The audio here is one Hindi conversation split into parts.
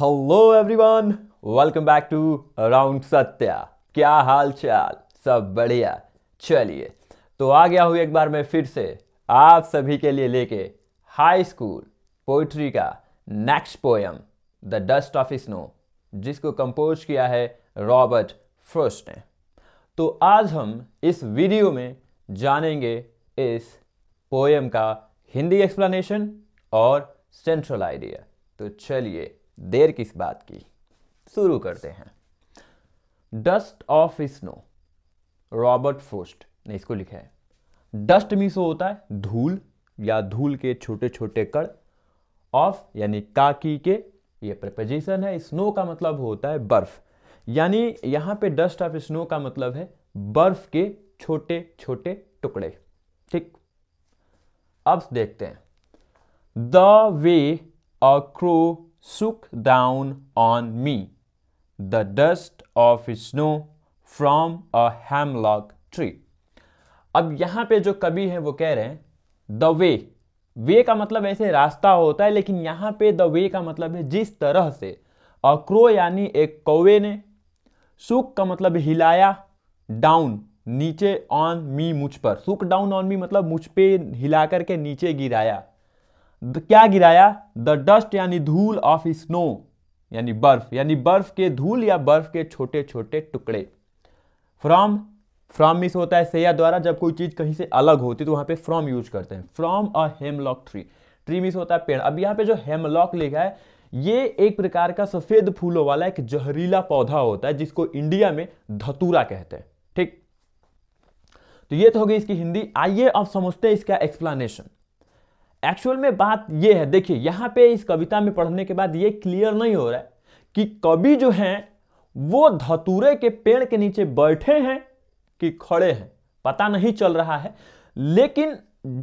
Hello everyone welcome back to around Satya क्या हाल चाल सब बढ़िया चलिए तो आ गया हूँ एक बार मैं फिर से आप सभी के लिए लेके हाई स्कूल पोइट्री का next poem the dust of snow जिसको कंपोज किया है रॉबर्ट फ्रोस्ट ने तो आज हम इस वीडियो में जानेंगे इस पोएम का हिंदी एक्सप्लेनेशन और सेंट्रल आइडिया तो चलिए देर किस बात की शुरू करते हैं dust of snow Robert Frost ने इसको लिखा है डस्ट मीसो होता है धूल या धूल के छोटे छोटे कण ऑफ यानी काकी के ये प्रपोजिशन है स्नो का मतलब होता है बर्फ यानी यहां पे डस्ट ऑफ स्नो का मतलब है बर्फ के छोटे छोटे टुकड़े ठीक अब देखते हैं the way a crow shook down on me the dust of snow from a hemlock tree. अब यहां पे जो कवि है वो कह रहे हैं द वे वे का मतलब ऐसे रास्ता होता है लेकिन यहाँ पे द वे का मतलब है जिस तरह से अक्रो क्रो यानी एक कौवे ने सुख का मतलब हिलाया डाउन नीचे ऑन मी मुझ पर सुख डाउन ऑन मी मतलब मुझ पे हिला करके नीचे गिराया क्या गिराया द डस्ट यानी धूल ऑफ स्नो यानी बर्फ यानी बर्फ के धूल या बर्फ के छोटे छोटे टुकड़े फ्रॉम फ्रॉम मिस होता है सैया द्वारा जब कोई चीज़ कहीं से अलग होती है तो वहां पे फ्रॉम यूज करते हैं from a hemlock tree tree miss होता है पेड़ अब यहाँ पे जो हेमलॉक लिखा है ये एक प्रकार का सफ़ेद फूलों वाला एक जहरीला पौधा होता है जिसको इंडिया में धतूरा कहते हैं ठीक तो ये तो होगी इसकी हिंदी आइए अब समझते हैं इसका एक्सप्लानेशन एक्चुअल में बात यह है देखिए यहाँ पे इस कविता में पढ़ने के बाद ये क्लियर नहीं हो रहा है कि कवि जो हैं वो धतूरे के पेड़ के नीचे बैठे हैं कि खड़े हैं पता नहीं चल रहा है लेकिन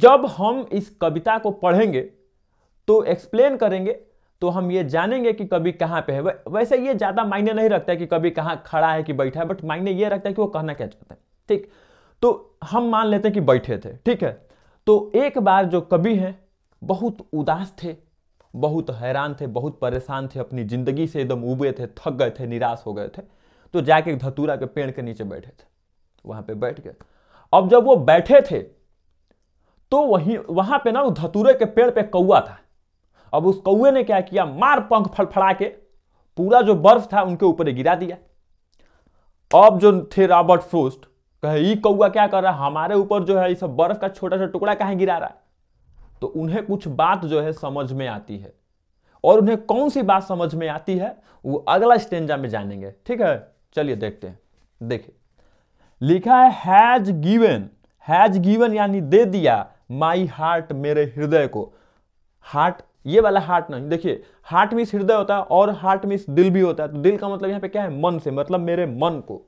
जब हम इस कविता को पढ़ेंगे तो एक्सप्लेन करेंगे तो हम ये जानेंगे कि कवि कहाँ पे है वैसे ये ज़्यादा मायने नहीं रखता है कि कवि कहाँ खड़ा है कि बैठा है बट मायने ये रखता है कि वो कहना क्या चाहते हैं ठीक तो हम मान लेते हैं कि बैठे थे ठीक है तो एक बार जो कवि हैं बहुत उदास थे बहुत हैरान थे बहुत परेशान थे अपनी ज़िंदगी से एकदम उबे थे थक गए थे निराश हो गए थे तो जाके धतूरा के पेड़ के नीचे बैठे थे वहाँ पे बैठ गए अब जब वो बैठे थे तो वहीं वहाँ पे ना धतूरे के पेड़ पे कौआ था अब उस कौए ने क्या किया मार पंख फड़फड़ा के पूरा जो बर्फ था उनके ऊपर गिरा दिया अब जो थे रॉबर्ट फ्रोस्ट कहे ये कौआ क्या कर रहा है हमारे ऊपर जो है ये सब बर्फ का छोटा सा टुकड़ा कहाँ गिरा रहा है तो उन्हें कुछ बात जो है समझ में आती है और उन्हें कौन सी बात समझ में आती है वो अगला स्टेंजा में जानेंगे ठीक है चलिए देखते हैं देखिए लिखा है हैज गिवन हैज गिवन यानी दे दिया माई हार्ट मेरे हृदय को हार्ट ये वाला हार्ट नहीं देखिए हार्ट मिस हृदय होता है और हार्ट मिस दिल भी होता है तो दिल का मतलब यहाँ पे क्या है मन से मतलब मेरे मन को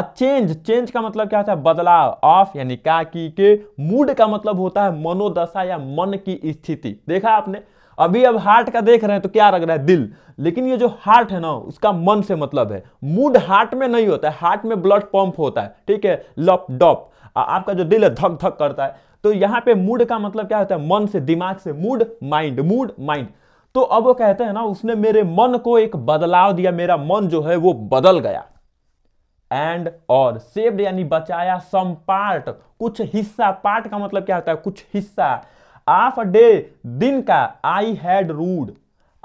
चेंज चेंज का मतलब क्या होता है बदलाव ऑफ यानी का की के मूड का मतलब होता है मनोदशा या मन की स्थिति देखा आपने अभी अब हार्ट का देख रहे हैं तो क्या लग रहा है दिल लेकिन ये जो हार्ट है ना उसका मन से मतलब है मूड हार्ट में नहीं होता है हार्ट में ब्लड पंप होता है ठीक है लप डॉप आपका जो दिल है धक धक करता है तो यहाँ पे मूड का मतलब क्या होता है मन से दिमाग से मूड माइंड मूड माइंड तो अब वो कहते हैं ना उसने मेरे मन को एक बदलाव दिया मेरा मन जो है वो बदल गया एंड और सेव्ड यानी बचाया सम पार्ट कुछ हिस्सा पार्ट का मतलब क्या होता है कुछ हिस्सा ऑफ डे दिन का आई हैड रूड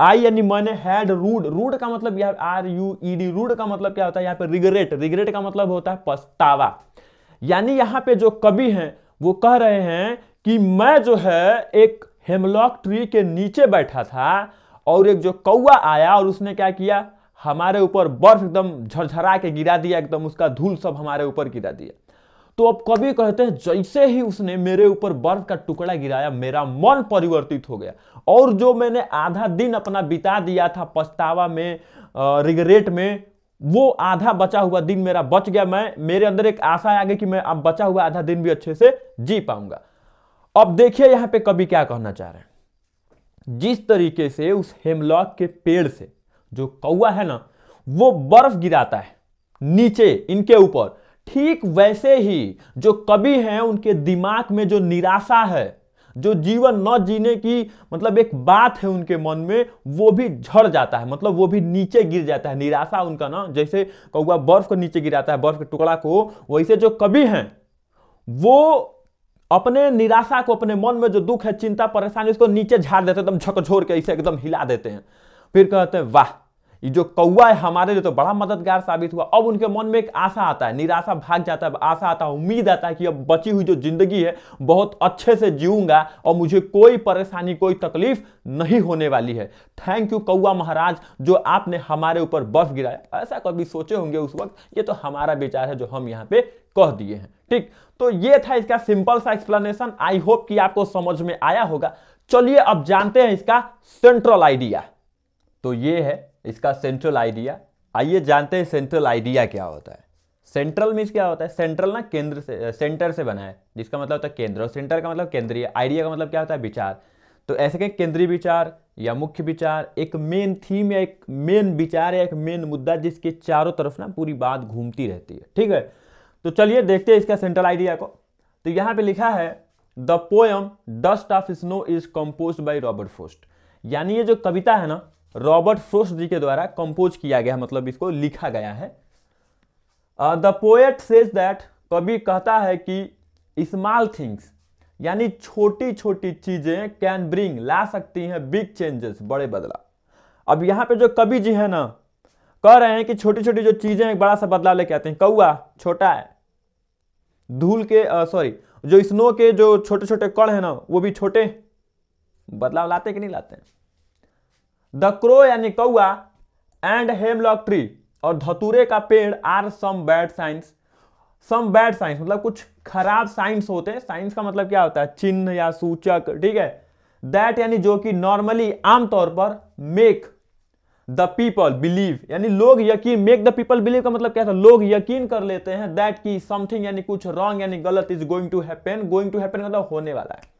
आई यानी मैंने हैड रूड रूड का मतलब यह R U D E rude का मतलब क्या होता है यहाँ पे रिगरेट रिगरेट का मतलब होता है पछतावा यानी यहाँ पे जो कवि हैं वो कह रहे हैं कि मैं जो है एक हेमलॉक ट्री के नीचे बैठा था और एक जो कौआ आया और उसने क्या किया हमारे ऊपर बर्फ एकदम झरझरा के गिरा दिया एकदम उसका धूल सब हमारे ऊपर गिरा दिया तो अब कभी कहते हैं जैसे ही उसने मेरे ऊपर बर्फ का टुकड़ा गिराया मेरा मन परिवर्तित हो गया और जो मैंने आधा दिन अपना बिता दिया था पछतावा में रिगरेट में वो आधा बचा हुआ दिन मेरा बच गया मैं मेरे अंदर एक आशा आ गई कि मैं अब बचा हुआ आधा दिन भी अच्छे से जी पाऊंगा अब देखिए यहां पे कभी क्या कहना चाह रहे हैं जिस तरीके से उस हेमलॉक के पेड़ से जो कौआ है ना वो बर्फ गिराता है नीचे इनके ऊपर ठीक वैसे ही जो कवि हैं उनके दिमाग में जो निराशा है जो जीवन न जीने की मतलब एक बात है उनके मन में वो भी झड़ जाता है मतलब वो भी नीचे गिर जाता है निराशा उनका ना जैसे कौआ बर्फ को नीचे गिराता है बर्फ के टुकड़ा को वैसे जो कवि हैं वो अपने निराशा को अपने मन में जो दुख है चिंता परेशानी उसको नीचे झाड़ देते एकदम झकझोर के ऐसे एकदम हिला देते हैं फिर कहते हैं वाह ये जो कौआ है हमारे लिए तो बड़ा मददगार साबित हुआ अब उनके मन में एक आशा आता है निराशा भाग जाता है आशा आता है उम्मीद आता है कि अब बची हुई जो जिंदगी है बहुत अच्छे से जीऊंगा और मुझे कोई परेशानी कोई तकलीफ नहीं होने वाली है थैंक यू कौआ महाराज जो आपने हमारे ऊपर बर्फ गिराया ऐसा कभी सोचे होंगे उस वक्त ये तो हमारा विचार है जो हम यहाँ पे कह दिए हैं ठीक तो ये था इसका सिंपल सा एक्सप्लेनेशन आई होप कि आपको समझ में आया होगा चलिए अब जानते हैं इसका सेंट्रल आइडिया तो ये है इसका सेंट्रल आइडिया आइए जानते हैं सेंट्रल आइडिया क्या होता है सेंट्रल मीन्स क्या होता है सेंट्रल ना केंद्र से सेंटर से बना है जिसका मतलब होता है केंद्र और सेंटर का मतलब केंद्रीय आइडिया का मतलब क्या होता है विचार तो ऐसे कहें केंद्रीय विचार या मुख्य विचार एक मेन थीम या एक मेन विचार या एक मेन मुद्दा जिसके चारों तरफ ना पूरी बात घूमती रहती है ठीक है तो चलिए देखते हैं इसका सेंट्रल आइडिया को तो यहाँ पर लिखा है the poem dust of snow is compose by Robert Frost यानी ये जो कविता है ना रॉबर्ट फ्रोस्ट जी के द्वारा कंपोज किया गया मतलब इसको लिखा गया है द पोएट सेज दैट कवि कहता है कि स्मॉल थिंग्स यानी छोटी छोटी चीजें कैन ब्रिंग ला सकती हैं बिग चेंजेस बड़े बदलाव अब यहाँ पे जो कवि जी है ना कह रहे हैं कि छोटी छोटी जो चीजें एक बड़ा सा बदलाव लेके आते हैं कौआ छोटा है धूल के सॉरी uh, जो स्नो के जो छोटे छोटे कण है ना वो भी छोटे बदलाव लाते कि नहीं लाते हैं द क्रो यानी कौआ एंड हेमलॉक ट्री और धतूरे का पेड़ are some bad signs some bad signs मतलब कुछ खराब साइंस होते हैं साइंस का मतलब क्या होता है चिन्ह या सूचक ठीक है दैट यानी जो कि नॉर्मली आमतौर पर मेक द पीपल बिलीव यानी लोग यकीन मेक द पीपल बिलीव का मतलब क्या था लोग यकीन कर लेते हैं दैट की समथिंग यानी कुछ रॉन्ग यानी गलत is going to happen going to happen मतलब होने वाला है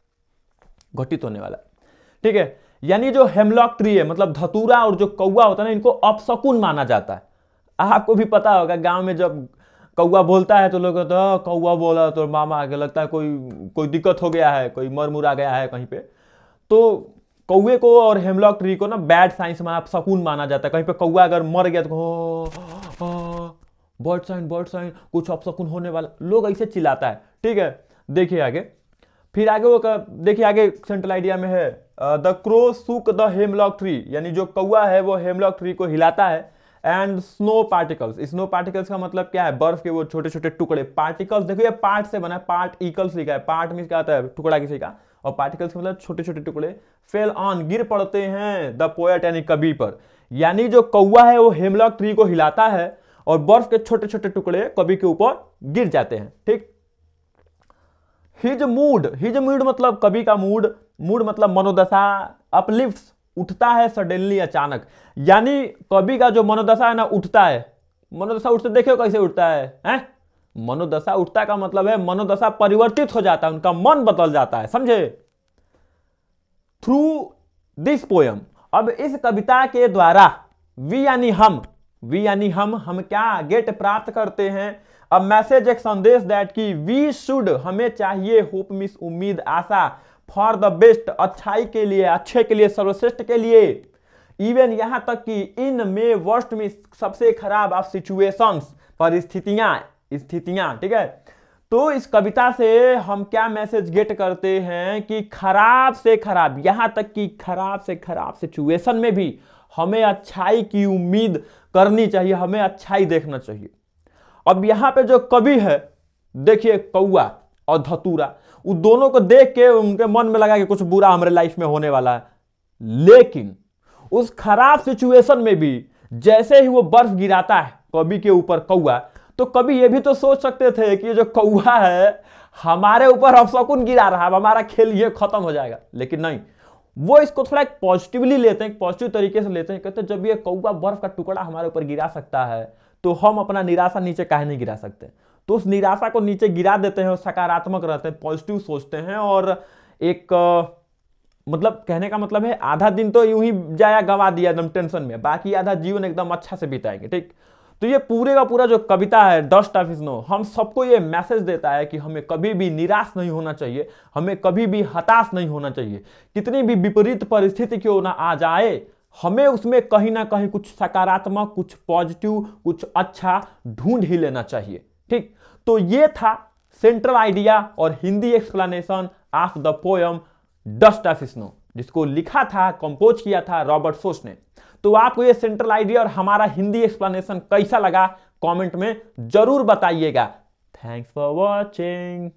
घटित होने वाला है ठीक है यानी जो हेमलॉक ट्री है मतलब धतूरा और जो कौआ होता है ना इनको अपशकुन माना जाता है आपको भी पता होगा गांव में जब कौआ बोलता है तो लोग कहते हैं कौआ बोला तो मामा आगे लगता है कोई कोई दिक्कत हो गया है कोई मर मुरा गया है कहीं पे तो कौए को और हेमलॉक ट्री को ना बैड साइंस माना सकून माना जाता है कहीं पे कौआ अगर मर गया तो बर्ड साइन बर्ड साइन कुछ अपशकुन होने वाला लोग ऐसे चिल्लाता है ठीक है देखिए आगे फिर आगे वो देखिए आगे सेंट्रल आइडिया में है the crow shook the hemlock tree यानी जो कौआ है वो हेमलॉक ट्री को हिलाता है and snow particles snow particles का मतलब क्या है बर्फ के वो छोटे छोटे टुकड़े पार्टिकल्स देखो ये पार्ट से बना है पार्ट इकल्स लिखा है पार्ट मीन क्या आता है टुकड़ा किसी का और पार्टिकल्स का मतलब छोटे छोटे टुकड़े फेल ऑन गिर पड़ते हैं द पोएट यानी कवि पर यानी जो कौआ है वो हेमलॉक ट्री को हिलाता है और बर्फ के छोटे छोटे टुकड़े कभी के ऊपर गिर जाते हैं ठीक हिज मूड हिज मूड मतलब कभी का मूड मूड मतलब मनोदशा अपलिफ्ट उठता है सडनली अचानक यानी कवि का जो मनोदशा है ना उठता है मनोदशा उठते देखियो कैसे उठता है हैं मनोदशा उठता का मतलब है मनोदशा परिवर्तित हो जाता है उनका मन बदल जाता है समझे थ्रू दिस पोयम अब इस कविता के द्वारा वी यानी हम वी यानी हम हम क्या गेट प्राप्त करते हैं अब मैसेज एक संदेश दैट कि वी शुड हमें चाहिए होप मिस उम्मीद आशा फॉर द बेस्ट अच्छाई के लिए अच्छे के लिए सर्वश्रेष्ठ के लिए इवन यहां तक कि इन मे वर्स्ट में सबसे खराब आप सिचुएशंस परिस्थितियां स्थितियां ठीक है तो इस कविता से हम क्या मैसेज गेट करते हैं कि खराब से खराब यहां तक कि खराब से खराब सिचुएशन में भी हमें अच्छाई की उम्मीद करनी चाहिए हमें अच्छाई देखना चाहिए अब यहाँ पे जो कवि है देखिए कौआ और धतूरा उन दोनों को देख के उनके मन में लगा कि कुछ बुरा हमारे लाइफ में होने वाला है लेकिन उस खराब सिचुएशन में भी जैसे ही वो बर्फ गिराता है कवि के ऊपर कौआ तो कभी ये भी तो सोच सकते थे कि जो कौआ है हमारे ऊपर अब शकुन गिरा रहा है हमारा खेल ये खत्म हो जाएगा लेकिन नहीं वो इसको थोड़ा एक पॉजिटिवली लेते हैं पॉजिटिव तरीके से लेते हैं कहते हैं जब ये कौवा बर्फ का टुकड़ा हमारे ऊपर गिरा सकता है तो हम अपना निराशा नीचे काहे नहीं गिरा सकते तो उस निराशा को नीचे गिरा देते हैं और सकारात्मक रहते हैं पॉजिटिव सोचते हैं और एक मतलब कहने का मतलब है आधा दिन तो यूं ही जाया गवा दिया एकदम टेंशन में बाकी आधा जीवन एकदम अच्छा से बिताएंगे ठीक तो ये पूरे का पूरा जो कविता है डस्ट ऑफ इज नो हम सबको ये मैसेज देता है कि हमें कभी भी निराश नहीं होना चाहिए हमें कभी भी हताश नहीं होना चाहिए कितनी भी विपरीत परिस्थिति क्यों ना आ जाए हमें उसमें कहीं ना कहीं कुछ सकारात्मक कुछ पॉजिटिव कुछ अच्छा ढूंढ ही लेना चाहिए ठीक तो ये था सेंट्रल आइडिया और Hindi explanation of the poem dust of snow जिसको लिखा था कंपोज किया था रॉबर्ट सोस ने तो आपको ये सेंट्रल आइडिया और हमारा हिंदी एक्सप्लेनेशन कैसा लगा कमेंट में जरूर बताइएगा थैंक्स फॉर वॉचिंग